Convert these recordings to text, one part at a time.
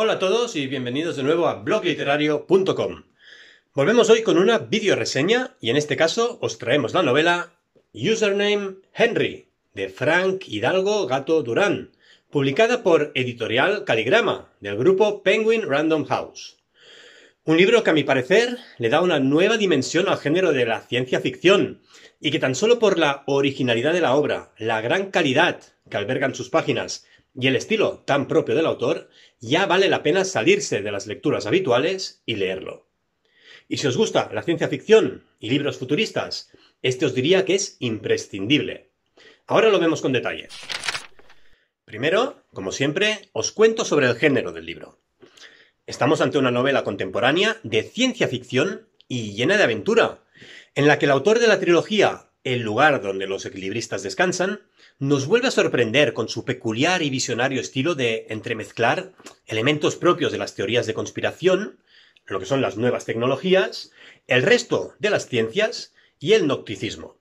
Hola a todos y bienvenidos de nuevo a blogliterario.com. Volvemos hoy con una videoreseña, reseña y en este caso os traemos la novela Username Henry de Frank Hidalgo Gato Durán, publicada por Editorial Caligrama del grupo Penguin Random House. Un libro que a mi parecer le da una nueva dimensión al género de la ciencia ficción y que tan solo por la originalidad de la obra, la gran calidad que albergan sus páginas y el estilo tan propio del autor, ya vale la pena salirse de las lecturas habituales y leerlo. Y si os gusta la ciencia ficción y libros futuristas, este os diría que es imprescindible. Ahora lo vemos con detalle. Primero, como siempre, os cuento sobre el género del libro. Estamos ante una novela contemporánea de ciencia ficción y llena de aventura, en la que el autor de la trilogía el lugar donde los equilibristas descansan, nos vuelve a sorprender con su peculiar y visionario estilo de entremezclar elementos propios de las teorías de conspiración, lo que son las nuevas tecnologías, el resto de las ciencias y el nocticismo.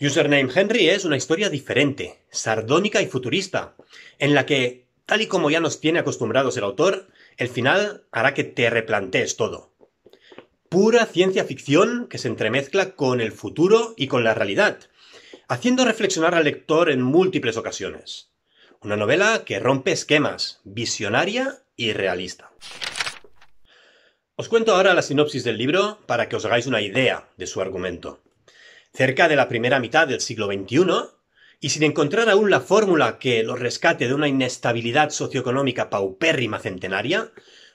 Username Henry es una historia diferente, sardónica y futurista, en la que, tal y como ya nos tiene acostumbrados el autor, el final hará que te replantees todo pura ciencia ficción que se entremezcla con el futuro y con la realidad, haciendo reflexionar al lector en múltiples ocasiones. Una novela que rompe esquemas, visionaria y realista. Os cuento ahora la sinopsis del libro para que os hagáis una idea de su argumento. Cerca de la primera mitad del siglo XXI, y sin encontrar aún la fórmula que lo rescate de una inestabilidad socioeconómica paupérrima centenaria,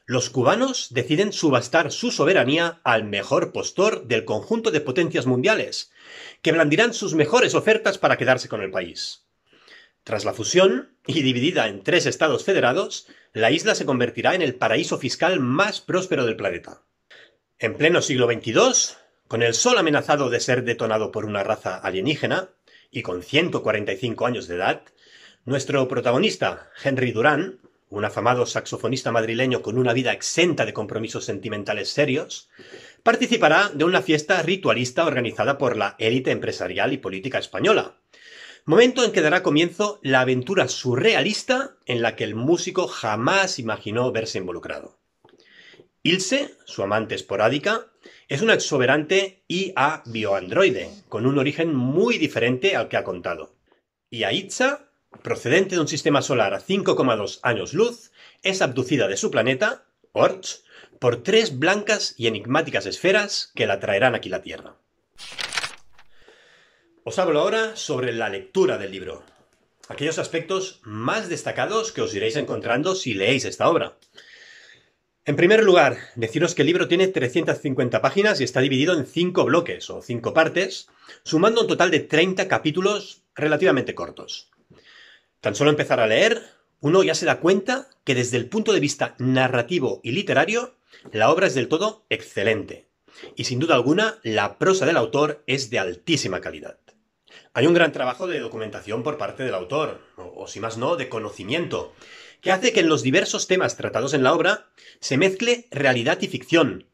los cubanos deciden subastar su soberanía al mejor postor del conjunto de potencias mundiales, que blandirán sus mejores ofertas para quedarse con el país. Tras la fusión, y dividida en tres estados federados, la isla se convertirá en el paraíso fiscal más próspero del planeta. En pleno siglo XXII, con el sol amenazado de ser detonado por una raza alienígena, y con 145 años de edad, nuestro protagonista, Henry Durán, un afamado saxofonista madrileño con una vida exenta de compromisos sentimentales serios, participará de una fiesta ritualista organizada por la élite empresarial y política española. Momento en que dará comienzo la aventura surrealista en la que el músico jamás imaginó verse involucrado. Ilse, su amante esporádica, es una exuberante IA bioandroide, con un origen muy diferente al que ha contado. Y a procedente de un sistema solar a 5,2 años luz, es abducida de su planeta, Orch, por tres blancas y enigmáticas esferas que la traerán aquí la Tierra. Os hablo ahora sobre la lectura del libro, aquellos aspectos más destacados que os iréis encontrando si leéis esta obra. En primer lugar, deciros que el libro tiene 350 páginas y está dividido en 5 bloques o 5 partes, sumando un total de 30 capítulos relativamente cortos. Tan solo empezar a leer, uno ya se da cuenta que desde el punto de vista narrativo y literario, la obra es del todo excelente. Y sin duda alguna, la prosa del autor es de altísima calidad. Hay un gran trabajo de documentación por parte del autor, o, si más no, de conocimiento, que hace que en los diversos temas tratados en la obra se mezcle realidad y ficción,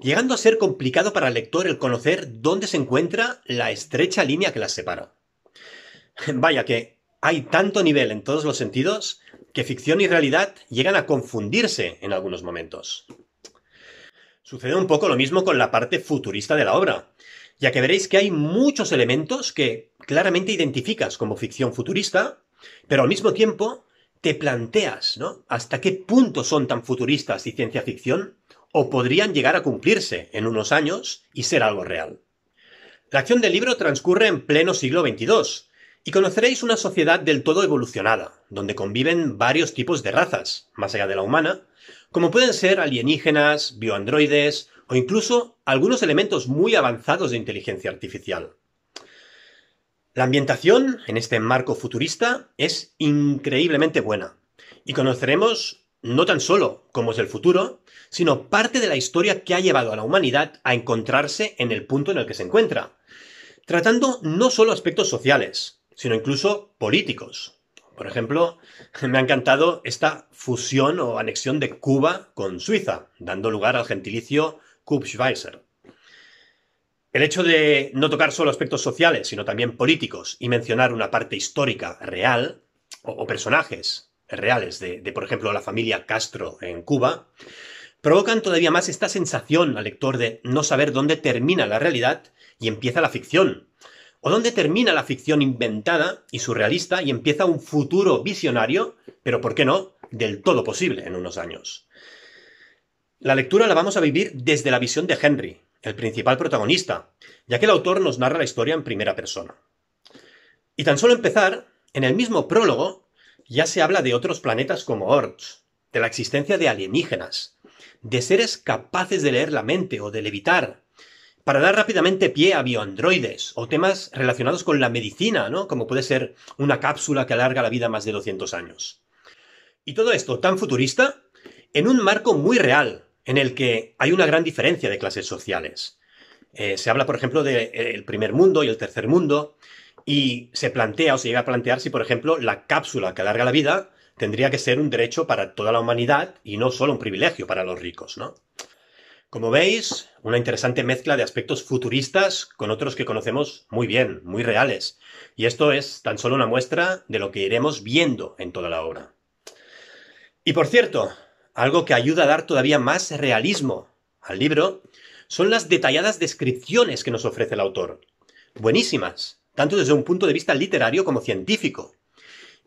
llegando a ser complicado para el lector el conocer dónde se encuentra la estrecha línea que las separa. Vaya que hay tanto nivel en todos los sentidos que ficción y realidad llegan a confundirse en algunos momentos. Sucede un poco lo mismo con la parte futurista de la obra, ya que veréis que hay muchos elementos que claramente identificas como ficción futurista, pero al mismo tiempo te planteas, ¿no? ¿Hasta qué punto son tan futuristas y ciencia ficción? ¿O podrían llegar a cumplirse en unos años y ser algo real? La acción del libro transcurre en pleno siglo XXII, y conoceréis una sociedad del todo evolucionada, donde conviven varios tipos de razas, más allá de la humana, como pueden ser alienígenas, bioandroides o incluso algunos elementos muy avanzados de inteligencia artificial. La ambientación, en este marco futurista, es increíblemente buena, y conoceremos no tan solo cómo es el futuro, sino parte de la historia que ha llevado a la humanidad a encontrarse en el punto en el que se encuentra, tratando no solo aspectos sociales, sino incluso políticos. Por ejemplo, me ha encantado esta fusión o anexión de Cuba con Suiza, dando lugar al gentilicio Kub-Schweiser. El hecho de no tocar solo aspectos sociales, sino también políticos, y mencionar una parte histórica real, o, personajes reales de, por ejemplo, la familia Castro en Cuba, provocan todavía más esta sensación al lector de no saber dónde termina la realidad y empieza la ficción, ¿O dónde termina la ficción inventada y surrealista y empieza un futuro visionario, pero por qué no, del todo posible en unos años? La lectura la vamos a vivir desde la visión de Henry, el principal protagonista, ya que el autor nos narra la historia en primera persona. Y tan solo empezar, en el mismo prólogo, ya se habla de otros planetas como Orch, de la existencia de alienígenas, de seres capaces de leer la mente o de levitar, para dar rápidamente pie a bioandroides o temas relacionados con la medicina, ¿no? Como puede ser una cápsula que alarga la vida más de 200 años. Y todo esto tan futurista en un marco muy real, en el que hay una gran diferencia de clases sociales. Eh, se habla, por ejemplo, del eh, primer mundo y el tercer mundo, y se plantea o se llega a plantear si, por ejemplo, la cápsula que alarga la vida tendría que ser un derecho para toda la humanidad y no solo un privilegio para los ricos, ¿no? Como veis, una interesante mezcla de aspectos futuristas con otros que conocemos muy bien, muy reales. Y esto es tan solo una muestra de lo que iremos viendo en toda la obra. Y por cierto, algo que ayuda a dar todavía más realismo al libro son las detalladas descripciones que nos ofrece el autor. Buenísimas, tanto desde un punto de vista literario como científico.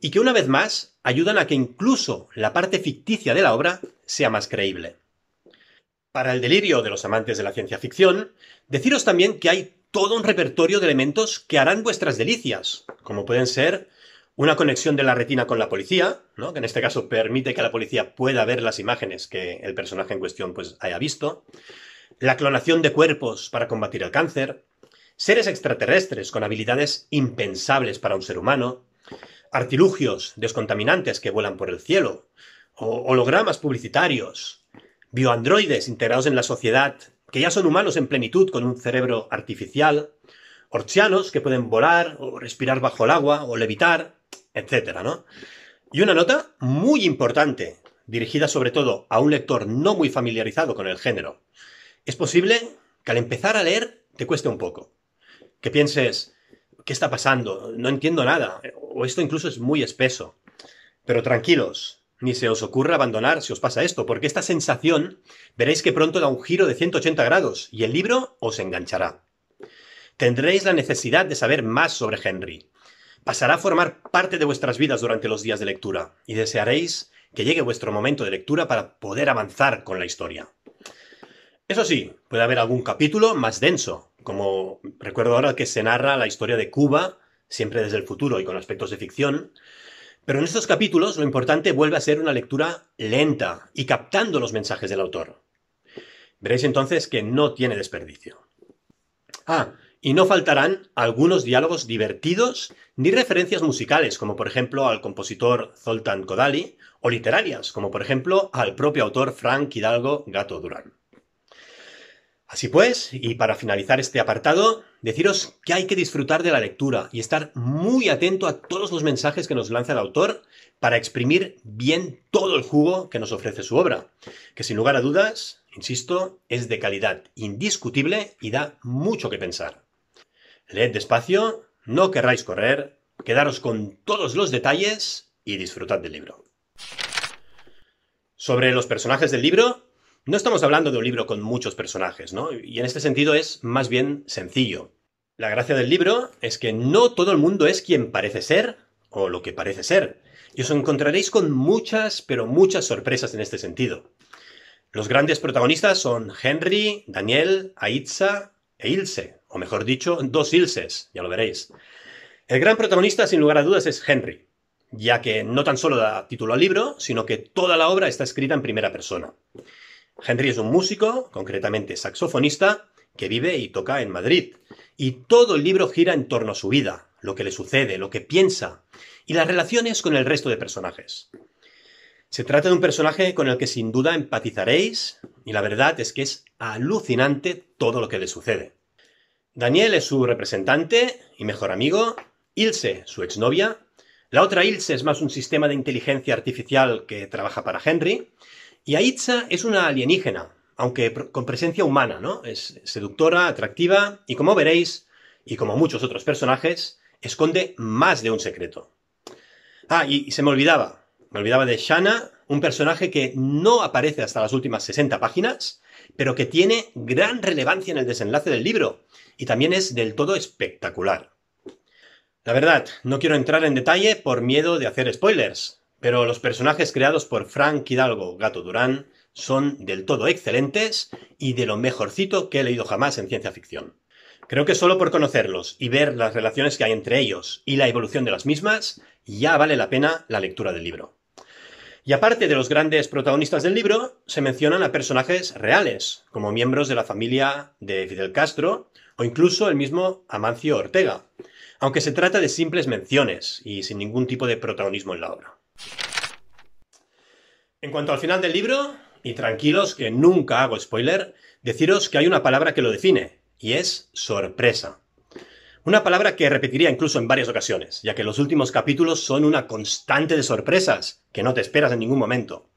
Y que una vez más ayudan a que incluso la parte ficticia de la obra sea más creíble. Para el delirio de los amantes de la ciencia ficción, deciros también que hay todo un repertorio de elementos que harán vuestras delicias, como pueden ser una conexión de la retina con la policía, que en este caso permite que la policía pueda ver las imágenes que el personaje en cuestión pues, haya visto, la clonación de cuerpos para combatir el cáncer, seres extraterrestres con habilidades impensables para un ser humano, artilugios descontaminantes que vuelan por el cielo, o hologramas publicitarios, bioandroides integrados en la sociedad, que ya son humanos en plenitud con un cerebro artificial, orcianos que pueden volar o respirar bajo el agua o levitar, etcétera, Y una nota muy importante, dirigida sobre todo a un lector no muy familiarizado con el género. Es posible que al empezar a leer te cueste un poco. Que pienses, ¿qué está pasando? No entiendo nada. O esto incluso es muy espeso. Pero tranquilos, ni se os ocurra abandonar si os pasa esto, porque esta sensación veréis que pronto da un giro de 180 grados y el libro os enganchará. Tendréis la necesidad de saber más sobre Henry. Pasará a formar parte de vuestras vidas durante los días de lectura y desearéis que llegue vuestro momento de lectura para poder avanzar con la historia. Eso sí, puede haber algún capítulo más denso, como recuerdo ahora que se narra la historia de Cuba, siempre desde el futuro y con aspectos de ficción, pero en estos capítulos lo importante vuelve a ser una lectura lenta y captando los mensajes del autor. Veréis entonces que no tiene desperdicio. Ah, y no faltarán algunos diálogos divertidos ni referencias musicales, como por ejemplo al compositor Zoltán Kodály, o literarias, como por ejemplo al propio autor Frank Hidalgo Gato Durán. Así pues, y para finalizar este apartado, deciros que hay que disfrutar de la lectura y estar muy atento a todos los mensajes que nos lanza el autor para exprimir bien todo el jugo que nos ofrece su obra, que sin lugar a dudas, insisto, es de calidad indiscutible y da mucho que pensar. Leed despacio, no querráis correr, quedaros con todos los detalles y disfrutad del libro. Sobre los personajes del libro, no estamos hablando de un libro con muchos personajes, ¿no? Y en este sentido es más bien sencillo. La gracia del libro es que no todo el mundo es quien parece ser o lo que parece ser. Y os encontraréis con muchas, pero muchas sorpresas en este sentido. Los grandes protagonistas son Henry, Daniel, Aitza e Ilse, o mejor dicho, dos Ilses, ya lo veréis. El gran protagonista, sin lugar a dudas, es Henry, ya que no tan solo da título al libro, sino que toda la obra está escrita en primera persona. Henry es un músico, concretamente saxofonista, que vive y toca en Madrid. Y todo el libro gira en torno a su vida, lo que le sucede, lo que piensa, y las relaciones con el resto de personajes. Se trata de un personaje con el que sin duda empatizaréis, y la verdad es que es alucinante todo lo que le sucede. Daniel es su representante y mejor amigo, Ilse, su exnovia, la otra Ilse es más un sistema de inteligencia artificial que trabaja para Henry, y Aitza es una alienígena, aunque con presencia humana, ¿no? Es seductora, atractiva y como veréis, y como muchos otros personajes, esconde más de un secreto. Ah, y, se me olvidaba, me olvidaba de Shanna, un personaje que no aparece hasta las últimas 60 páginas, pero que tiene gran relevancia en el desenlace del libro, y también es del todo espectacular. La verdad, no quiero entrar en detalle por miedo de hacer spoilers, pero los personajes creados por Frank Hidalgo Gato Durán son del todo excelentes y de lo mejorcito que he leído jamás en ciencia ficción. Creo que solo por conocerlos y ver las relaciones que hay entre ellos y la evolución de las mismas, ya vale la pena la lectura del libro. Y aparte de los grandes protagonistas del libro, se mencionan a personajes reales, como miembros de la familia de Fidel Castro o incluso el mismo Amancio Ortega, aunque se trata de simples menciones y sin ningún tipo de protagonismo en la obra. En cuanto al final del libro, y tranquilos que nunca hago spoiler, deciros que hay una palabra que lo define, y es sorpresa. Una palabra que repetiría incluso en varias ocasiones, ya que los últimos capítulos son una constante de sorpresas que no te esperas en ningún momento.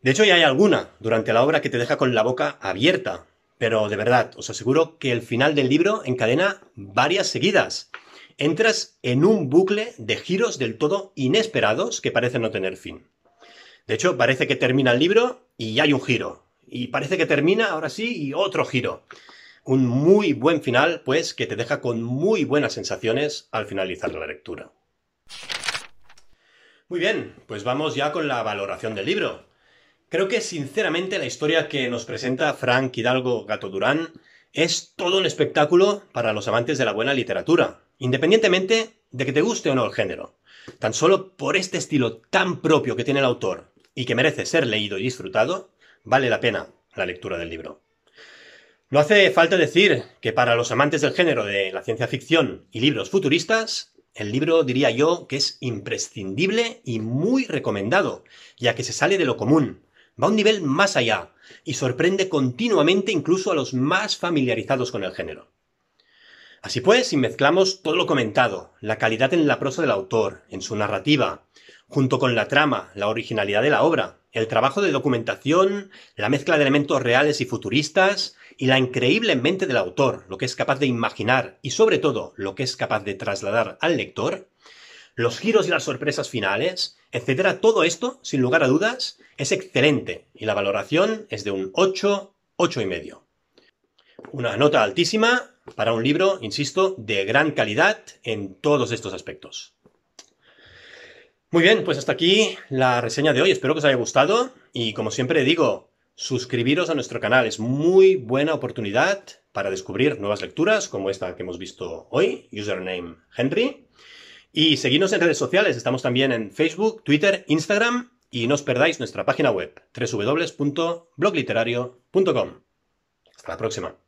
De hecho, ya hay alguna durante la obra que te deja con la boca abierta, pero de verdad, os aseguro que el final del libro encadena varias seguidas. Entras en un bucle de giros del todo inesperados que parecen no tener fin. De hecho, parece que termina el libro y hay un giro. Y parece que termina ahora sí y otro giro. Un muy buen final, pues, que te deja con muy buenas sensaciones al finalizar la lectura. Muy bien, pues vamos ya con la valoración del libro. Creo que sinceramente la historia que nos presenta Frank Hidalgo Gato Durán es todo un espectáculo para los amantes de la buena literatura, independientemente de que te guste o no el género. Tan solo por este estilo tan propio que tiene el autor y que merece ser leído y disfrutado, vale la pena la lectura del libro. No hace falta decir que para los amantes del género de la ciencia ficción y libros futuristas, el libro diría yo que es imprescindible y muy recomendado, ya que se sale de lo común, va a un nivel más allá y sorprende continuamente incluso a los más familiarizados con el género. Así pues, si mezclamos todo lo comentado, la calidad en la prosa del autor, en su narrativa, junto con la trama, la originalidad de la obra, el trabajo de documentación, la mezcla de elementos reales y futuristas, y la increíble mente del autor, lo que es capaz de imaginar y sobre todo lo que es capaz de trasladar al lector, los giros y las sorpresas finales, etcétera, todo esto, sin lugar a dudas, es excelente y la valoración es de un 8, 8 y medio. Una nota altísima para un libro, insisto, de gran calidad en todos estos aspectos. Muy bien, pues hasta aquí la reseña de hoy. Espero que os haya gustado y como siempre digo, suscribiros a nuestro canal. Es muy buena oportunidad para descubrir nuevas lecturas como esta que hemos visto hoy, username Henry. Y seguidnos en redes sociales. Estamos también en Facebook, Twitter, Instagram y no os perdáis nuestra página web www.blogliterario.com. Hasta la próxima.